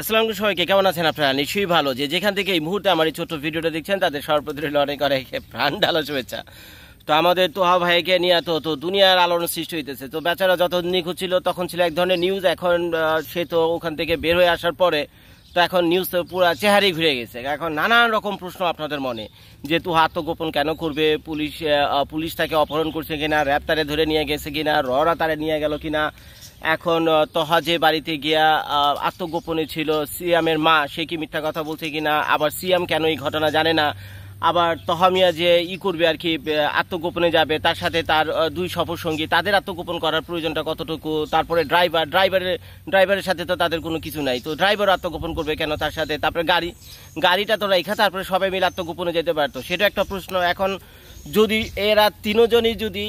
আসসালাম সবাইকে কেমন আছেন আপনারা নিশ্চয়ই ভালো যে যেখান থেকে এই মুহূর্তে আমার এই ছোট্ট ভিডিওটা দেখছেন তাদের সর্বপ্রথমে অনেক অনেক প্রাণ ঢালো শুভেচ্ছা তো আমাদের তোহা ভাইকে নিয়ে তো তো দুনিয়ার আলোড়ন সৃষ্টি হইতেছে তো বেচারা যত নিখোঁজ ছিল তখন ছিল এক ধরনের নিউজ এখন সে তো ওখান থেকে বের হয়ে আসার পরে তো এখন নিউজ তো পুরো চেহারি ঘুরে গেছে এখন নানান রকম প্রশ্ন আপনাদের মনে যে তু আত্মগোপন কেন করবে পুলিশ পুলিশ তাকে অপহরণ করছে কিনা র্যাব তারে ধরে নিয়ে গেছে কিনা রা তারে নিয়ে গেল কিনা এখন তহা যে বাড়িতে গিয়া আত্মগোপনে ছিল সিয়ামের মা সে কি মিথ্যা কথা বলছে কিনা আবার সিয়াম কেন এই ঘটনা জানে না আবার তহামিয়া যে ই করবে আর কি আত্মগোপনে যাবে তার সাথে তার দুই সফর সঙ্গী তাদের আত্মগোপন করার প্রয়োজনটা কতটুকু তারপরে ড্রাইভার ড্রাইভারের ড্রাইভারের সাথে তো তাদের কোনো কিছু নাই তো ড্রাইভার আত্মগোপন করবে কেন তার সাথে তারপরে গাড়ি গাড়িটা তো রেখা তারপরে সবাই মিলে আত্মগোপনে যেতে পারতো সেটা একটা প্রশ্ন এখন যদি এরা তিনজনই যদি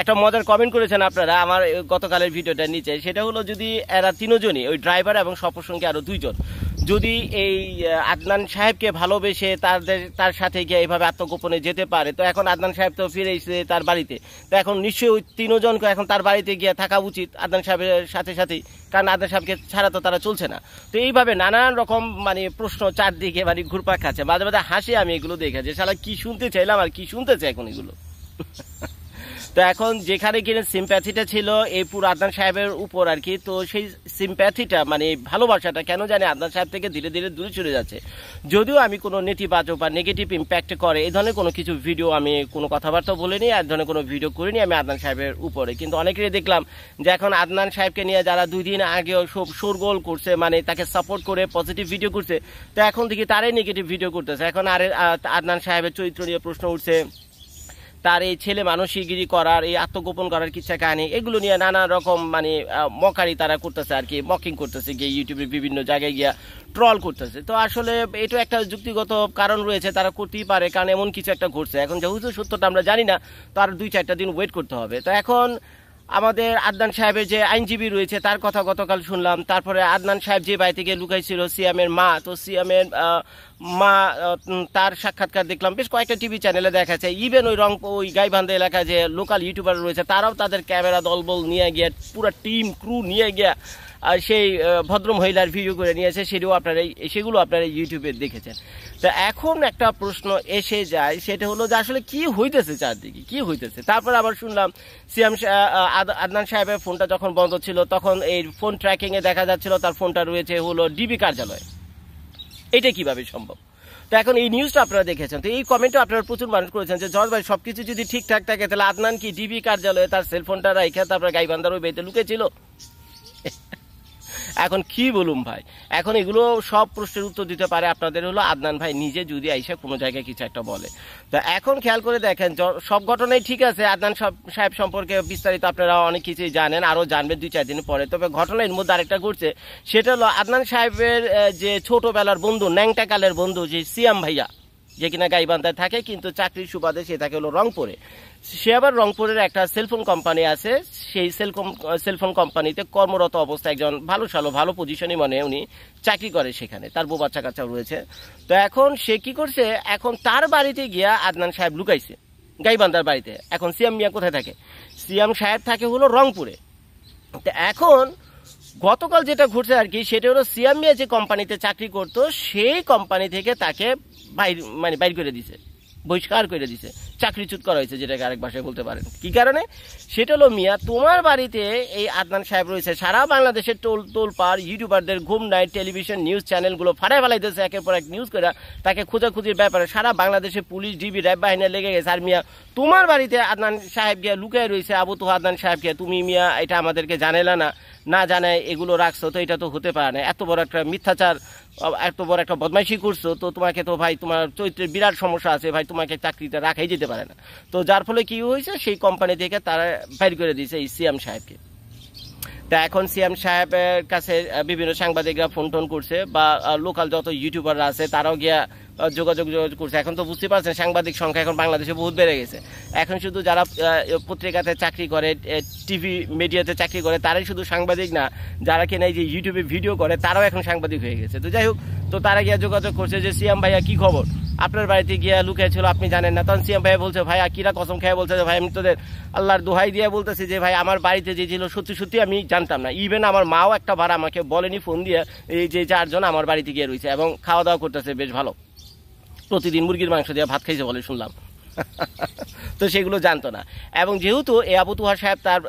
একটা মজার কমেন্ট করেছেন আপনারা আমার গতকালের ভিডিওটা নিচে সেটা হলো যদি এরা তিনজনই ওই ড্রাইভার এবং সফর সঙ্গে আরও দুইজন যদি এই আদনান সাহেবকে ভালোবেসে তাদের তার সাথে গিয়ে এইভাবে আত্মগোপনে যেতে পারে তো এখন আদনান সাহেব তো ফিরে এসেছে তার বাড়িতে তো এখন নিশ্চয়ই ওই তিনজনকে এখন তার বাড়িতে গিয়ে থাকা উচিত আদনান সাহেবের সাথে সাথেই কারণ আদনান সাহেবকে ছাড়া তো তারা চলছে না তো এইভাবে নানান রকম মানে প্রশ্ন চারদিকে মানে ঘুরপাক খাচ্ছে মাঝে মাঝে হাসি আমি এগুলো দেখেছি সারা কি শুনতে চাইলাম আর কি শুনতে চাই এখন এগুলো তো এখন যেখানে কিনে সিম্প্যাথিটা ছিল এই পুরো আদনান সাহেবের উপর আর কি তো সেই সিম্প্যাথিটা মানে ভালোবাসাটা কেন জানি আদনান সাহেব থেকে ধীরে ধীরে দূরে চলে যাচ্ছে যদিও আমি কোনো নেতিবাচক বা নেগেটিভ ইম্প্যাক্ট করে এই ধরনের কোনো কিছু ভিডিও আমি কোনো কথাবার্তা বলিনি আর ধরনের কোনো ভিডিও করিনি আমি আদনান সাহেবের উপরে কিন্তু অনেকেরই দেখলাম যে এখন আদনান সাহেবকে নিয়ে যারা দুই দিন আগেও সব শোরগোল করছে মানে তাকে সাপোর্ট করে পজিটিভ ভিডিও করছে তো এখন থেকে তারাই নেগেটিভ ভিডিও করতেছে এখন আর আদনান সাহেবের চরিত্র নিয়ে প্রশ্ন উঠছে তার এই ছেলে মানুষগিরি করার এই আত্মগোপন করার কিচ্ছা কাহিনি এগুলো নিয়ে নানা রকম মানে মকারি তারা করতেছে আর কি মকিং করতেছে গিয়ে ইউটিউবে বিভিন্ন জায়গায় গিয়া ট্রল করতেছে তো আসলে এটা একটা যুক্তিগত কারণ রয়েছে তারা করতেই পারে কারণ এমন কিছু একটা ঘটছে এখন যেহেতু সত্যটা আমরা জানি না তার দুই চারটা দিন ওয়েট করতে হবে তো এখন আমাদের আদনান সাহেবের যে আইনজীবী রয়েছে তার কথা গতকাল শুনলাম তারপরে আদনান সাহেব যে বাড়ি থেকে লুকাইছিল সিএমের মা তো সিয়ামের মা তার সাক্ষাৎকার দেখলাম বেশ কয়েকটা টিভি চ্যানেলে দেখাচ্ছে ইভেন ওই রং ওই গাইবান্ধা এলাকায় যে লোকাল ইউটিউবার রয়েছে তারাও তাদের ক্যামেরা দলবল নিয়ে গিয়ে পুরো টিম ক্রু নিয়ে গিয়া আর সেই ভদ্র মহিলার ভিডিও করে নিয়েছে সেটিও আপনারা সেগুলো আপনারা ইউটিউবে দেখেছেন তো এখন একটা প্রশ্ন এসে যায় সেটা হলো যে আসলে কি হইতেছে চারদিকে কি হইতেছে তারপর আবার শুনলাম সিএম আদনান সাহেবের ফোনটা যখন বন্ধ ছিল তখন এই ফোন ট্র্যাকিংয়ে দেখা যাচ্ছিল তার ফোনটা রয়েছে হলো ডিবি কার্যালয়ে এটা কিভাবে সম্ভব তো এখন এই নিউজটা আপনারা দেখেছেন তো এই কমেন্টও আপনারা প্রচুর মানুষ করেছেন যে জজ ভাই সব কিছু যদি ঠিকঠাক থাকে তাহলে আদনান কি ডিবি কার্যালয়ে তার সেলফোনটা রেখে তারপরে ওই বেতে লুকেছিল এখন কি বলুন ভাই এখন এগুলো সব প্রশ্নের উত্তর দিতে পারে আপনাদের হলো আদনান ভাই নিজে যদি আইসে কোনো জায়গায় কিছু একটা বলে তা এখন খেয়াল করে দেখেন সব ঘটনাই ঠিক আছে আদনান সাহেব সম্পর্কে বিস্তারিত আপনারা অনেক কিছুই জানেন আরও জানবেন দুই চার দিন পরে তবে ঘটনা এর মধ্যে আরেকটা ঘটছে সেটা হলো আদনান সাহেবের যে ছোটোবেলার বন্ধু ন্যাংটাকালের বন্ধু যে সিয়াম ভাইয়া যে কিনা গাইবান্ধায় থাকে কিন্তু চাকরির সুবাদে সে থাকে হলো রংপুরে সে আবার রংপুরের একটা সেলফোন কোম্পানি আছে সেই সেলফোন সেলফোন কোম্পানিতে কর্মরত অবস্থায় একজন ভালো সালো ভালো পজিশনে মানে উনি চাকরি করে সেখানে তার বউ বাচ্চা চাও রয়েছে তো এখন সে কি করছে এখন তার বাড়িতে গিয়া আদনান সাহেব লুকাইছে গাইবান্ধার বাড়িতে এখন সিয়াম মিয়া কোথায় থাকে সিয়াম সাহেব থাকে হলো রংপুরে তো এখন গতকাল যেটা ঘটছে আর কি সেটা হলো সিয়ামিয়া যে কোম্পানিতে চাকরি করত সেই কোম্পানি থেকে তাকে বাইর মানে বাইর করে দিছে বহিষ্কার করে দিছে চাকরিচ্যুত করা হয়েছে যেটাকে আরেক ভাষায় বলতে পারেন কি কারণে সেটা হলো মিয়া তোমার বাড়িতে এই আদনান সাহেব রয়েছে সারা বাংলাদেশের টোল টোল পার ইউটিউবারদের ঘুম নাইট টেলিভিশন নিউজ চ্যানেলগুলো ফাড়ায় ফেলাইতেছে একের পর এক নিউজ করে তাকে খুঁজাখুঁজির ব্যাপারে সারা বাংলাদেশে পুলিশ ডিবি র্যাব বাহিনী লেগে গেছে আর মিয়া তোমার বাড়িতে আদনান সাহেব গিয়া লুকায় রয়েছে আবু তো আদনান সাহেব গিয়া তুমি মিয়া এটা আমাদেরকে জানেলা না না জানায় এগুলো রাখছো তো এটা তো হতে পারে না এত বড় একটা মিথ্যাচার এত বড় একটা বদমাইশি করছো তো তোমাকে তো ভাই তোমার চরিত্রের বিরাট সমস্যা আছে ভাই তোমাকে চাকরিতে রাখাই যেতে পারে না তো যার ফলে কি হয়েছে সেই কোম্পানি থেকে তারা বাইর করে দিয়েছে এই সিএম সাহেবকে তা এখন সিএম সাহেবের কাছে বিভিন্ন সাংবাদিকরা ফোন টোন করছে বা লোকাল যত ইউটিউবাররা আছে তারাও গিয়া যোগাযোগ যোগাযোগ করছে এখন তো বুঝতে পারছেন সাংবাদিক সংখ্যা এখন বাংলাদেশে বহুত বেড়ে গেছে এখন শুধু যারা পত্রিকাতে চাকরি করে টিভি মিডিয়াতে চাকরি করে তারাই শুধু সাংবাদিক না যারা কিনা এই যে ইউটিউবে ভিডিও করে তারাও এখন সাংবাদিক হয়ে গেছে তো যাই হোক তো তারা গিয়া যোগাযোগ করছে যে সিয়াম ভাইয়া কি খবর আপনার বাড়িতে গিয়ে লুকিয়েছিল আপনি জানেন না তখন সিএম ভাই বলছে ভাই আকিরা কসম খেয়ে বলছে যে ভাই আমি তোদের আল্লাহর দোহাই দিয়ে বলতেছি যে ভাই আমার বাড়িতে যে ছিল সত্যি সত্যি আমি জানতাম না ইভেন আমার মাও একটা ভাড়া আমাকে বলেনি ফোন দিয়ে এই যে চারজন আমার বাড়িতে গিয়ে রয়েছে এবং খাওয়া দাওয়া করতেছে বেশ ভালো প্রতিদিন মুরগির মাংস দিয়ে ভাত খাইছে বলে শুনলাম তো সেগুলো জানতো না এবং যেহেতু এ আবু তুহার সাহেব তার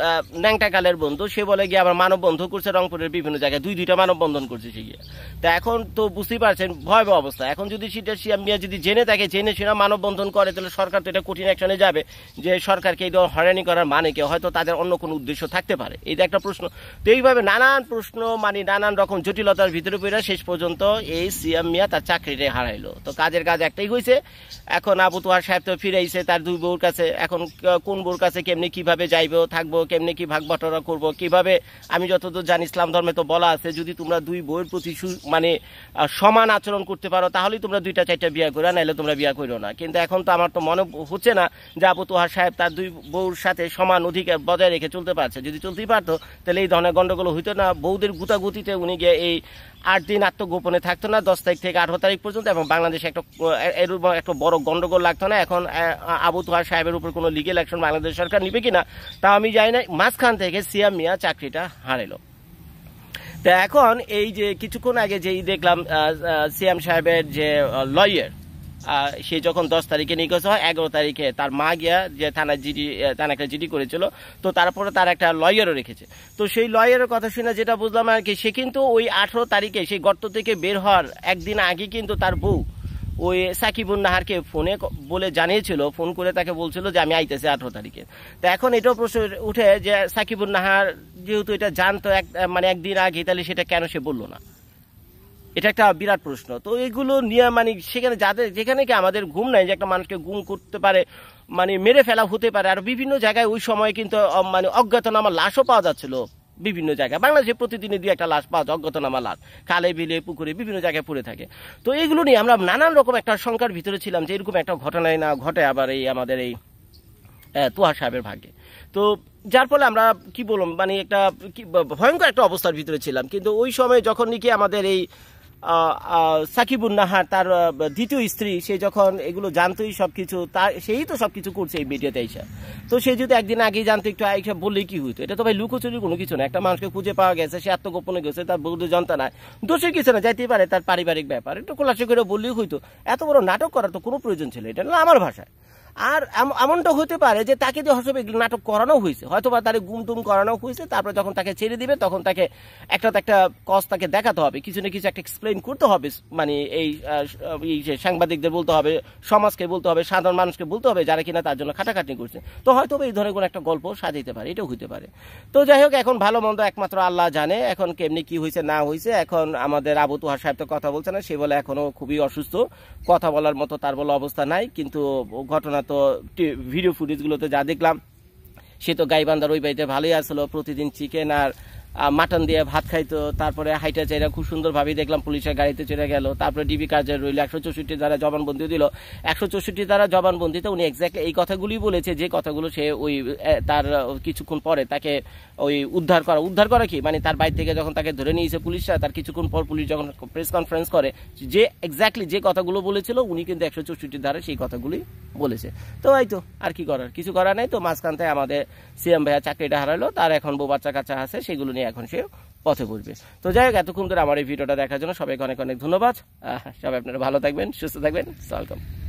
ন্যাংটাকালের বন্ধু সে বলে গিয়ে আবার মানববন্ধন করছে রংপুরের বিভিন্ন জায়গায় দুই দুইটা মানববন্ধন করছে সে গিয়ে তা এখন তো বুঝতেই পারছেন ভয়াবহ অবস্থা এখন যদি সেটা সে মিয়া যদি জেনে থাকে জেনে সেটা মানববন্ধন করে তাহলে সরকার তো এটা কঠিন অ্যাকশনে যাবে যে সরকারকে এই ধরনের হয়রানি করার মানে কেউ হয়তো তাদের অন্য কোনো উদ্দেশ্য থাকতে পারে যে একটা প্রশ্ন তো এইভাবে নানান প্রশ্ন মানে নানান রকম জটিলতার ভিতরে পেরা শেষ পর্যন্ত এই সিএম মিয়া তার চাকরিটাই হারাইলো তো কাজের কাজ একটাই হয়েছে এখন আবু তুহার সাহেব তো ফিরে আইছে তার দুই বউর কাছে এখন কোন বউর কাছে কেমনি কিভাবে যাইবো থাকবো কেমনি কি ভাগ বটরা করবো কিভাবে আমি যতদূর জানি ইসলাম ধর্মে তো বলা আছে যদি তোমরা দুই বউয়ের প্রতি মানে সমান আচরণ করতে পারো তাহলেই তোমরা দুইটা চারটা বিয়ে করো নাহলে তোমরা বিয়া করো না কিন্তু এখন তো আমার তো মনে হচ্ছে না যে আপু তোহার সাহেব তার দুই বউর সাথে সমান অধিকার বজায় রেখে চলতে পারছে যদি চলতেই পারতো তাহলে এই ধরনের গণ্ডগোল হইতো না বউদের গুতাগুতিতে উনি গিয়ে এই আট দিন আত্মগোপনে থাকতো না দশ তারিখ থেকে আঠারো তারিখ পর্যন্ত এবং বাংলাদেশে একটা একটা বড় গণ্ডগোল লাগতো না এখন আবু তোহার সাহেবের উপর কোনো লিগেল অ্যাকশন বাংলাদেশ সরকার নিবে কিনা তা আমি জানি না মাঝখান থেকে সিয়াম মিয়া চাকরিটা হারেলো তা এখন এই যে কিছুক্ষণ আগে যেই দেখলাম সিয়াম সাহেবের যে লয়ের সে যখন দশ তারিখে নিখোঁজ হয় এগারো তারিখে তার মা গিয়া যে থানা জিডি থানাকে জিডি করেছিল তো তারপরে তার একটা লয়ারও রেখেছে তো সেই লয়ারের কথা শুনে যেটা বুঝলাম আর কি সে কিন্তু ওই আঠেরো তারিখে সেই গর্ত থেকে বের হওয়ার একদিন আগে কিন্তু তার বউ ওই সাকিবুল নাহারকে ফোনে বলে জানিয়েছিল ফোন করে তাকে বলছিল যে আমি আইতেছি আঠেরো তারিখে তো এখন এটাও প্রশ্ন উঠে যে সাকিবুল নাহার যেহেতু এটা জানতো এক মানে একদিন আগে তাহলে সেটা কেন সে বললো না এটা একটা বিরাট প্রশ্ন তো এগুলো নিয়ে মানে সেখানে যাদের যেখানে কি আমাদের ঘুম নাই যে একটা মানুষকে গুম করতে পারে মানে মেরে ফেলা হতে পারে আর বিভিন্ন জায়গায় ওই সময় কিন্তু মানে অজ্ঞাতনামা লাশও পাওয়া যাচ্ছিল বিভিন্ন জায়গায় বাংলাদেশে প্রতিদিনে দুই একটা লাশ পাওয়া যায় অজ্ঞাতনামা লাশ কালে বিলে পুকুরে বিভিন্ন জায়গায় পড়ে থাকে তো এইগুলো নিয়ে আমরা নানান রকম একটা শঙ্কার ভিতরে ছিলাম যে এরকম একটা ঘটনায় না ঘটে আবার এই আমাদের এই তুহার সাহেবের ভাগ্যে তো যার ফলে আমরা কি বলুন মানে একটা ভয়ঙ্কর একটা অবস্থার ভিতরে ছিলাম কিন্তু ওই সময় যখন নাকি আমাদের এই নাহার তার দ্বিতীয় স্ত্রী সে যখন এগুলো জানতোই সব কিছু তার সেই তো সব কিছু করছে এই মিডিয়াতে এসে তো সে যদি একদিন আগেই জানতো একটু আইসা বললেই কি হইতো এটা তো ভাই লুকোচুরির কোনো কিছু না একটা মানুষকে খুঁজে পাওয়া গেছে সে আত্মগোপনে গেছে তার বৌদ্ধ নাই দোষের কিছু না যাইতেই পারে তার পারিবারিক ব্যাপার একটু খোলাসে করে বললেই হইতো এত বড় নাটক করার তো কোনো প্রয়োজন ছিল এটা না আমার ভাষায় আর এমনটা হতে পারে যে তাকে যে হয়তো নাটক করানো হয়েছে হয়তো বা গুম গুমটুম করানো হয়েছে তারপরে যখন তাকে ছেড়ে দিবে তখন তাকে একটা একটা কজ তাকে দেখাতে হবে কিছু না কিছু একটা এক্সপ্লেন করতে হবে মানে এই সাংবাদিকদের বলতে হবে সমাজকে বলতে হবে সাধারণ মানুষকে বলতে হবে যারা কিনা তার জন্য খাটাখাটনি করছে তো হয়তো এই ধরনের কোনো একটা গল্প সাজাইতে পারে এটাও হইতে পারে তো যাই হোক এখন ভালো মন্দ একমাত্র আল্লাহ জানে এখন কেমনি কি হয়েছে না হয়েছে এখন আমাদের আবু তুহার সাহেব তো কথা বলছে না সে বলে এখনও খুবই অসুস্থ কথা বলার মতো তার বলে অবস্থা নাই কিন্তু ঘটনা তো ভিডিও ফুটেজগুলোতে যা দেখলাম সে তো গাইবান্ধার ওই বাড়িতে ভালোই আসলো প্রতিদিন চিকেন আর মাটন দিয়ে ভাত খাইতো তারপরে হাইটা চাইরা খুব সুন্দরভাবেই দেখলাম পুলিশের গাড়িতে চলে গেল তারপরে ডিবি কাজে রইল একশো চৌষট্টি দ্বারা জবানবন্দি দিল একশো চৌষট্টি দ্বারা জবানবন্দিতে উনি এক্স্যাক্টলি এই কথাগুলি বলেছে যে কথাগুলো সে ওই তার কিছুক্ষণ পরে তাকে ওই উদ্ধার করা উদ্ধার করা কি মানে তার বাড়ি থেকে যখন তাকে ধরে নিয়েছে পুলিশরা তার কিছুক্ষণ পর পুলিশ যখন প্রেস কনফারেন্স করে যে এক্স্যাক্টলি যে কথাগুলো বলেছিল উনি কিন্তু একশো চৌষট্টি দ্বারা সেই কথাগুলি বলেছে তো এই তো আর কি করার কিছু করার নেই তো মাঝখান থেকে আমাদের সিএম ভাইয়া চাকরিটা হারালো তার এখন বউ বাচ্চা কাচ্চা আছে সেগুলো নিয়ে এখন সে পথে পড়বে তো যাই হোক এতক্ষণ ধরে আমার এই ভিডিওটা দেখার জন্য সবাইকে অনেক অনেক ধন্যবাদ সবাই আপনারা ভালো থাকবেন সুস্থ থাকবেন ওয়েলকাম